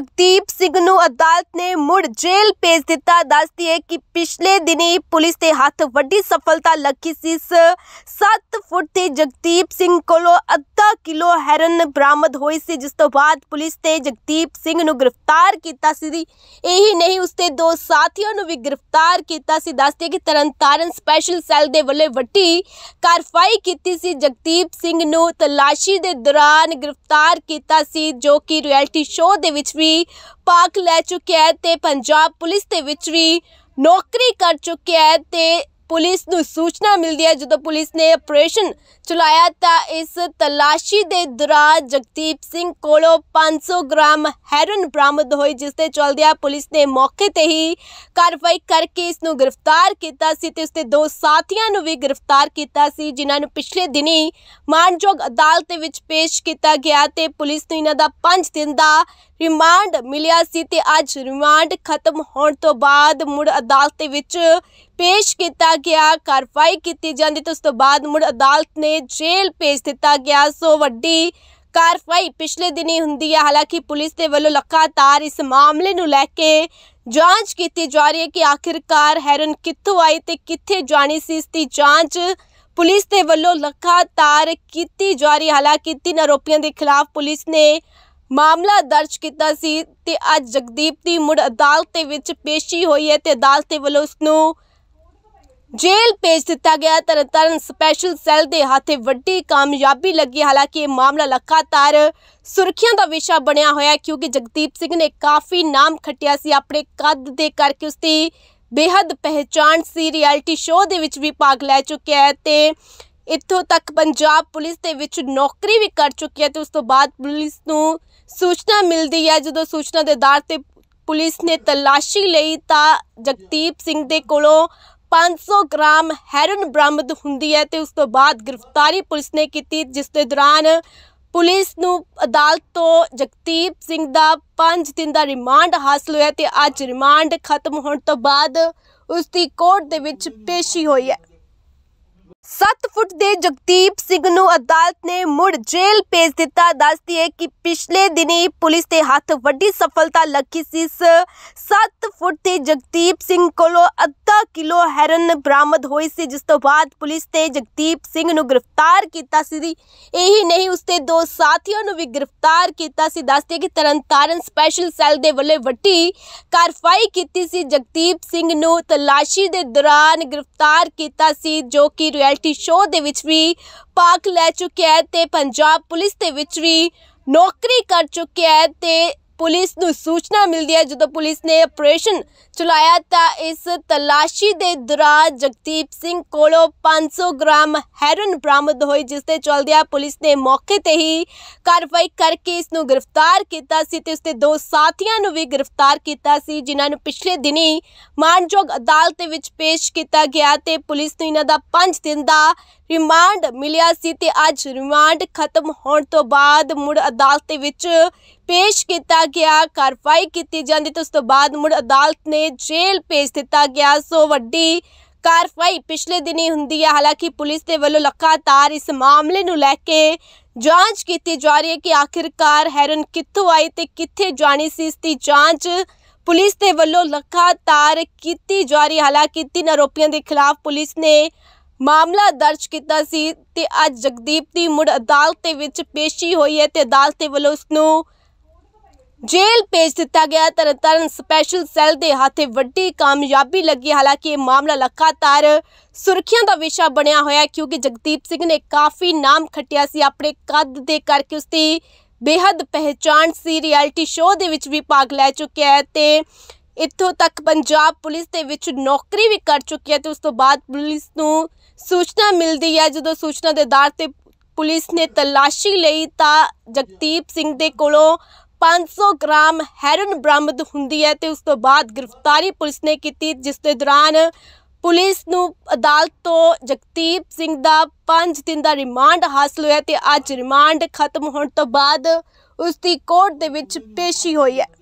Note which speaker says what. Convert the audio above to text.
Speaker 1: ਜਗਦੀਪ ਸਿੰਘ ਨੂੰ ਅਦਾਲਤ ਨੇ ਮੁੜ ਜੇਲ੍ਹ ਭੇਜ ਦਿੱਤਾ ਦੱਸਦੀ ਹੈ ਕਿ ਪਿਛਲੇ ਦਿਨੀ ਪੁਲਿਸ ਦੇ ਹੱਥ ਵੱਡੀ ਸਫਲਤਾ ਲੱਗੀ ਸੀ 7 ਫੁੱਟ ਤੇ ਜਗਦੀਪ ਸਿੰਘ ਕੋਲੋਂ ਅੱਧਾ ਕਿਲੋ ਹੈਰਨ ਬਰਾਮਦ ਹੋਈ ਸੀ ਜਿਸ ਤੋਂ ਬਾਅਦ ਪੁਲਿਸ ਨੇ ਜਗਦੀਪ ਸਿੰਘ ਨੂੰ ਗ੍ਰਿਫਤਾਰ ਕੀਤਾ ਸੀ ਇਹੀ ਨਹੀਂ ਉਸਦੇ ਦੋ ਸਾਥੀਆਂ ਨੂੰ ਵੀ ਗ੍ਰਿਫਤਾਰ ਕੀਤਾ ਸੀ ਦੱਸਦੀ ਹੈ ਕਿ ਤਰਨਤਾਰਨ ਸਪੈਸ਼ਲ ਸੈੱਲ ਦੇ ਵੱਲੇ ਵੱਡੀ ਕਾਰਵਾਈ ਕੀਤੀ ਸੀ ਜਗਦੀਪ ਸਿੰਘ ਨੂੰ ਤਲਾਸ਼ੀ ਦੇ ਦੌਰਾਨ ਗ੍ਰਿਫਤਾਰ ਕੀਤਾ ਸੀ ਜੋ ਕਿ ਰਿਐਲਿਟੀ ਸ਼ੋਅ ਦੇ ਵਿੱਚ ਵੀ ਪਾਕ ਲੈ ਚੁੱਕਿਆ ਹੈ ਤੇ ਪੰਜਾਬ ਪੁਲਿਸ ਦੇ ਵਿੱਚ ਵੀ ਨੌਕਰੀ ਕਰ ਚੁੱਕਿਆ ਹੈ ਤੇ ਪੁਲਿਸ ਨੂੰ ਸੂਚਨਾ ਮਿਲਦੀ ਹੈ ਜਦੋਂ ਪੁਲਿਸ ਨੇ ਆਪਰੇਸ਼ਨ ਚਲਾਇਆ ਤਾਂ ਇਸ ਤਲਾਸ਼ੀ ਦੇ ਦੌਰਾਨ ਜਗਦੀਪ ਸਿੰਘ ਕੋਲੋਂ 500 ਗ੍ਰਾਮ ਹੈਰਨ ਬਰਾਮਦ ਹੋਈ ਜਿਸ ਤੇ ਚਲਦਿਆਂ ਪੁਲਿਸ ਨੇ ਮੌਕੇ ਤੇ ਹੀ ਕਾਰਵਾਈ ਕਰਕੇ ਇਸ ਨੂੰ ਗ੍ਰਿਫਤਾਰ ਕੀਤਾ ਸੀ ਤੇ ਉਸ ਦੇ ਦੋ ਸਾਥੀਆਂ ਨੂੰ ਵੀ ਗ੍ਰਿਫਤਾਰ ਕੀਤਾ ਸੀ ਜਿਨ੍ਹਾਂ ਨੂੰ ਪਿਛਲੇ ਦਿਨੀ ਮਾਨਯੋਗ ਅਦਾਲਤ ਦੇ ਵਿੱਚ ਪੇਸ਼ ਕੀਤਾ ਗਿਆ ਤੇ ਪੁਲਿਸ ਨੂੰ ਇਹਨਾਂ ਦਾ 5 ਦਿਨ ਦਾ ਰਿਮਾਂਡ ਮਿਲਿਆ ਸੀ ਤੇ ਅੱਜ ਰਿਮਾਂਡ ਖਤਮ ਹੋਣ ਤੋਂ ਬਾਅਦ ਮੁੜ ਅਦਾਲਤ ਦੇ ਵਿੱਚ ਪੇਸ਼ ਕੀਤਾ ਗਿਆ ਕਾਰਵਾਈ ਕੀਤੀ ਜਾਂਦੀ ਤੇ ਉਸ ਤੋਂ ਬਾਅਦ ਮੁੜ ਅਦਾਲਤ ਨੇ ਜੇਲ੍ਹ ਭੇਜ ਦਿੱਤਾ ਗਿਆ ਸੋ ਵੱਡੀ ਕਾਰਵਾਈ ਪਿਛਲੇ ਦਿਨੀ ਹੁੰਦੀ ਹੈ ਹਾਲਾਂਕਿ ਪੁਲਿਸ ਦੇ ਵੱਲੋਂ ਲਗਾਤਾਰ ਇਸ ਮਾਮਲੇ ਨੂੰ ਲੈ ਕੇ ਜਾਂਚ ਕੀਤੀ ਜਾ ਰਹੀ ਹੈ ਕਿ ਆਖਿਰਕਾਰ ਹੈਰਨ ਕਿੱਥੋਂ ਆਈ ਤੇ ਕਿੱਥੇ ਜਾਣੀ ਸੀ ਇਸ ਦੀ ਜਾਂਚ ਪੁਲਿਸ ਦੇ ਵੱਲੋਂ ਲਗਾਤਾਰ ਕੀਤੀ ਜਾ ਰਹੀ ਹਾਲਾਂਕਿ ਤਿੰਨ ਆਰੋਪੀਆਂ ਦੇ ਖਿਲਾਫ ਪੁਲਿਸ ਨੇ ਮਾਮਲਾ ਦਰਜ ਕੀਤਾ ਸੀ ਤੇ ਅੱਜ ਜਗਦੀਪ ਦੀ ਮੁੜ ਅਦਾਲਤ ਦੇ ਵਿੱਚ ਪੇਸ਼ੀ ਹੋਈ ਹੈ ਤੇ ਅਦਾਲਤ ਦੇ ਵੱਲੋਂ ਉਸ ਨੂੰ ਜੇਲ੍ਹ ਭੇਜ ਦਿੱਤਾ ਗਿਆ ਤਰਤਨ ਸਪੈਸ਼ਲ ਸੈੱਲ ਦੇ ਹੱਥੇ ਵੱਡੀ ਕਾਮਯਾਬੀ ਲੱਗੀ ਹਾਲਾਂਕਿ ਇਹ ਮਾਮਲਾ ਲਗਾਤਾਰ ਸੁਰਖੀਆਂ ਦਾ ਵਿਸ਼ਾ ਬਣਿਆ ਹੋਇਆ ਕਿਉਂਕਿ ਜਗਦੀਪ ਸਿੰਘ ਨੇ ਕਾਫੀ ਨਾਮ ਖੱਟਿਆ ਸੀ ਆਪਣੇ ਕੱਦ ਦੇ ਕਰਕੇ ਉਸਦੀ ਬੇहद ਪਹਿਚਾਨ ਸੀ ਰਿਐਲਿਟੀ ਸ਼ੋਅ ਦੇ ਵਿੱਚ ਵੀ ਭਾਗ ਲੈ ਚੁੱਕਿਆ ਹੈ ਤੇ ਇੱਥੋਂ ਤੱਕ ਪੰਜਾਬ ਪੁਲਿਸ ਦੇ ਵਿੱਚ ਨੌਕਰੀ ਵੀ ਕਰ ਚੁੱਕੀ ਹੈ ਤੇ ਉਸ ਤੋਂ ਬਾਅਦ ਪੁਲਿਸ ਨੂੰ ਸੂਚਨਾ ਮਿਲਦੀ ਹੈ ਜਦੋਂ ਸੂਚਨਾ ਦੇ ਆਧਾਰ ਤੇ ਪੁਲਿਸ ਨੇ ਤਲਾਸ਼ੀ ਲਈ ਤਾਂ ਜਗਦੀਪ ਸਿੰਘ ਦੇ ਕੋਲੋਂ 500 ਗ੍ਰਾਮ ਹੈਰਨ ਬਰਾਮਦ ਹੁੰਦੀ ਹੈ ਤੇ ਉਸ ਤੋਂ ਬਾਅਦ ਗ੍ਰਿਫਤਾਰੀ ਪੁਲਿਸ ਨੇ ਕੀਤੀ ਜਿਸ ਦੇ ਦੌਰਾਨ ਪੁਲਿਸ ਨੂੰ ਅਦਾਲਤ ਤੋਂ ਜਗਦੀਪ ਸਿੰਘ ਦਾ 5 ਦਿਨ ਦਾ ਰਿਮਾਂਡ ਹਾਸਲ ਹੋਇਆ ਤੇ ਅੱਜ ਰਿਮਾਂਡ ਖਤਮ ਹੋਣ ਤੋਂ ਬਾਅਦ ਉਸ ਦੀ ਕੋਰਟ ਦੇ ਵਿੱਚ ਪੇਸ਼ੀ ਹੋਈ ਹੈ 7 ਫੁੱਟ ਦੇ ਜਗਦੀਪ ਸਿੰਘ ਨੂੰ ਅਦਾਲਤ ਨੇ ਮੁੜ ਜੇਲ੍ਹ ਭੇਜ ਦਿੱਤਾ ਦੱਸਦੀ ਹੈ ਕਿ ਪਿਛਲੇ ਦਿਨੀ ਪੁਲਿਸ ਦੇ ਹੱਥ ਵੱਡੀ ਸਫਲਤਾ ਲੱਗੀ ਸੀ 7 ਫੁੱਟ ਦੇ ਜਗਦੀਪ ਸਿੰਘ ਕੋਲੋਂ ਅੱਧਾ ਕਿਲੋ ਹੈਰਨ ਬਰਾਮਦ ਹੋਈ ਸੀ ਜਿਸ ਤੋਂ ਬਾਅਦ ਪੁਲਿਸ ਨੇ ਜਗਦੀਪ ਸਿੰਘ ਨੂੰ ਗ੍ਰਿਫਤਾਰ ਕੀਤਾ ਸੀ ਇਹੀ ਨਹੀਂ ਉਸਦੇ ਦੋ ਸਾਥੀਆਂ ਨੂੰ ਵੀ ਗ੍ਰਿਫਤਾਰ ਕੀਤਾ ਸੀ ਦੱਸਦੀ ਹੈ ਕਿ ਤਰਨਤਾਰਨ ਸਪੈਸ਼ਲ ਸੈੱਲ ਦੇ ਵੱਲੋਂ ਵੱਡੀ ਕਾਰਵਾਈ ਕੀਤੀ ਸੀ ਜਗਦੀਪ ਸਿੰਘ ਨੂੰ ਤਲਾਸ਼ੀ ਦੇ ਦੌਰਾਨ ਗ੍ਰਿਫਤਾਰ ਕੀਤਾ ਸੀ ਜੋ ਕਿ ਰਿਐਲਿਟੀ ਸ਼ੋਅ ਦੇ ਵਿੱਚ ਵੀ ਪਾਕ ਲੈ ਚੁੱਕਿਆ ਹੈ ਤੇ ਪੰਜਾਬ ਪੁਲਿਸ ਦੇ ਵਿੱਚ ਵੀ ਨੌਕਰੀ ਕਰ ਚੁੱਕਿਆ ਹੈ ਤੇ ਪੁਲਿਸ ਨੂੰ ਸੂਚਨਾ ਮਿਲਦੀ ਹੈ ਜਦੋਂ ਪੁਲਿਸ ਨੇ ਆਪਰੇਸ਼ਨ ਚਲਾਇਆ ਤਾਂ ਇਸ ਤਲਾਸ਼ੀ ਦੇ ਦੌਰਾਨ ਜਗਦੀਪ ਸਿੰਘ ਕੋਲੋਂ 500 ਗ੍ਰਾਮ ਹੈਰਨ ਬਰਾਮਦ ਹੋਈ ਜਿਸ ਤੇ ਚਲਦਿਆਂ ਪੁਲਿਸ ਨੇ ਮੌਕੇ ਤੇ ਹੀ ਕਾਰਵਾਈ ਕਰਕੇ ਇਸ ਨੂੰ ਗ੍ਰਿਫਤਾਰ ਕੀਤਾ ਸੀ ਤੇ ਉਸ ਦੇ ਦੋ ਸਾਥੀਆਂ ਨੂੰ ਵੀ ਗ੍ਰਿਫਤਾਰ ਕੀਤਾ ਸੀ ਜਿਨ੍ਹਾਂ ਨੂੰ ਪਿਛਲੇ ਦਿਨੀ ਮਾਨਯੋਗ ਅਦਾਲਤ ਵਿੱਚ ਪੇਸ਼ ਕੀਤਾ ਗਿਆ ਤੇ ਪੁਲਿਸ ਨੂੰ ਇਹਨਾਂ ਦਾ 5 ਦਿਨ ਦਾ ਰਿਮਾਂਡ ਮਿਲਿਆ ਸੀ ਤੇ ਅੱਜ ਰਿਮਾਂਡ ਖਤਮ ਹੋਣ ਤੋਂ ਬਾਅਦ ਮੁੜ ਅਦਾਲਤ ਵਿੱਚ ਪੇਸ਼ ਕੀਤਾ ਗਿਆ ਕਾਰਵਾਈ ਕੀਤੀ ਜਾਂਦੀ ਤੇ ਉਸ ਤੋਂ ਬਾਅਦ ਮੁੜ ਅਦਾਲਤ ਨੇ ਜੇਲ੍ਹ ਭੇਜ ਦਿੱਤਾ ਗਿਆ ਸੋ ਵੱਡੀ ਕਾਰਵਾਈ ਪਿਛਲੇ ਦਿਨੀ ਹੁੰਦੀ ਹੈ ਹਾਲਾਂਕਿ ਪੁਲਿਸ ਦੇ ਵੱਲੋਂ ਲਗਾਤਾਰ ਇਸ ਮਾਮਲੇ ਨੂੰ ਲੈ ਕੇ ਜਾਂਚ ਕੀਤੀ ਜਾ ਰਹੀ ਹੈ ਕਿ ਆਖਿਰਕਾਰ ਹੈਰਨ ਕਿੱਥੋਂ ਆਈ ਤੇ ਕਿੱਥੇ ਜਾਣੀ ਸੀ ਇਸ ਦੀ ਜਾਂਚ ਪੁਲਿਸ ਦੇ ਵੱਲੋਂ ਲਗਾਤਾਰ ਕੀਤੀ ਜਾ ਰਹੀ ਹਾਲਾਂਕਿ ਤਿੰਨ ਆਰੋਪੀਆਂ ਦੇ ਖਿਲਾਫ ਪੁਲਿਸ ਨੇ ਮਾਮਲਾ ਦਰਜ ਕੀਤਾ ਸੀ ਤੇ ਅੱਜ ਜਗਦੀਪ ਦੀ ਮੁੜ ਅਦਾਲਤ ਦੇ ਵਿੱਚ ਪੇਸ਼ੀ ਹੋਈ ਹੈ ਤੇ ਅਦਾਲਤ ਦੇ ਵੱਲੋਂ ਉਸ ਨੂੰ ਜੇਲ੍ਹ ਭੇਜ ਦਿੱਤਾ ਗਿਆ ਤਰਤਨ ਸਪੈਸ਼ਲ ਸੈੱਲ ਦੇ ਹੱਥੇ ਵੱਡੀ ਕਾਮਯਾਬੀ ਲੱਗੀ ਹਾਲਾਂਕਿ ਇਹ ਮਾਮਲਾ ਲਗਾਤਾਰ ਸੁਰਖੀਆਂ ਦਾ ਵਿਸ਼ਾ ਬਣਿਆ ਹੋਇਆ ਕਿਉਂਕਿ ਜਗਦੀਪ ਸਿੰਘ ਨੇ ਕਾਫੀ ਨਾਮ ਖੱਟਿਆ ਸੀ ਆਪਣੇ ਕੱਦ ਦੇ ਕਰਕੇ ਉਸਦੀ ਬੇਹੱਦ ਪਹਿਚਾਨ ਸੀ ਰਿਐਲਿਟੀ ਸ਼ੋਅ ਦੇ ਵਿੱਚ ਵੀ ਭਾਗ ਲੈ ਚੁੱਕਿਆ ਹੈ ਤੇ ਇੱਥੋਂ ਤੱਕ ਪੰਜਾਬ ਪੁਲਿਸ ਦੇ ਵਿੱਚ ਨੌਕਰੀ ਵੀ ਕਰ ਚੁੱਕੀ ਹੈ ਤੇ ਉਸ ਤੋਂ ਬਾਅਦ ਪੁਲਿਸ ਨੂੰ ਸੂਚਨਾ ਮਿਲਦੀ ਹੈ ਜਦੋਂ ਸੂਚਨਾ ਦੇ ਆਧਾਰ ਤੇ ਪੁਲਿਸ ਨੇ ਤਲਾਸ਼ੀ ਲਈ ਤਾਂ ਜਗਦੀਪ ਸਿੰਘ ਦੇ ਕੋਲੋਂ 500 ਗ੍ਰਾਮ ਹੈਰਨ ਬ੍ਰਾਮਦ ਹੁੰਦੀ ਹੈ ਤੇ ਉਸ ਤੋਂ ਬਾਅਦ ਗ੍ਰਿਫਤਾਰੀ ਪੁਲਿਸ ਨੇ ਕੀਤੀ ਜਿਸ ਦੇ ਦੌਰਾਨ ਪੁਲਿਸ ਨੂੰ ਅਦਾਲਤ ਤੋਂ ਜਗਦੀਪ ਸਿੰਘ ਦਾ 5 ਦਿਨ ਦਾ ਰਿਮਾਂਡ ਹਾਸਲ ਹੋਇਆ ਤੇ ਅੱਜ ਰਿਮਾਂਡ ਖਤਮ ਹੋਣ ਤੋਂ ਬਾਅਦ ਉਸ ਦੀ ਕੋਰਟ ਦੇ ਵਿੱਚ ਪੇਸ਼ੀ ਹੋਈ ਹੈ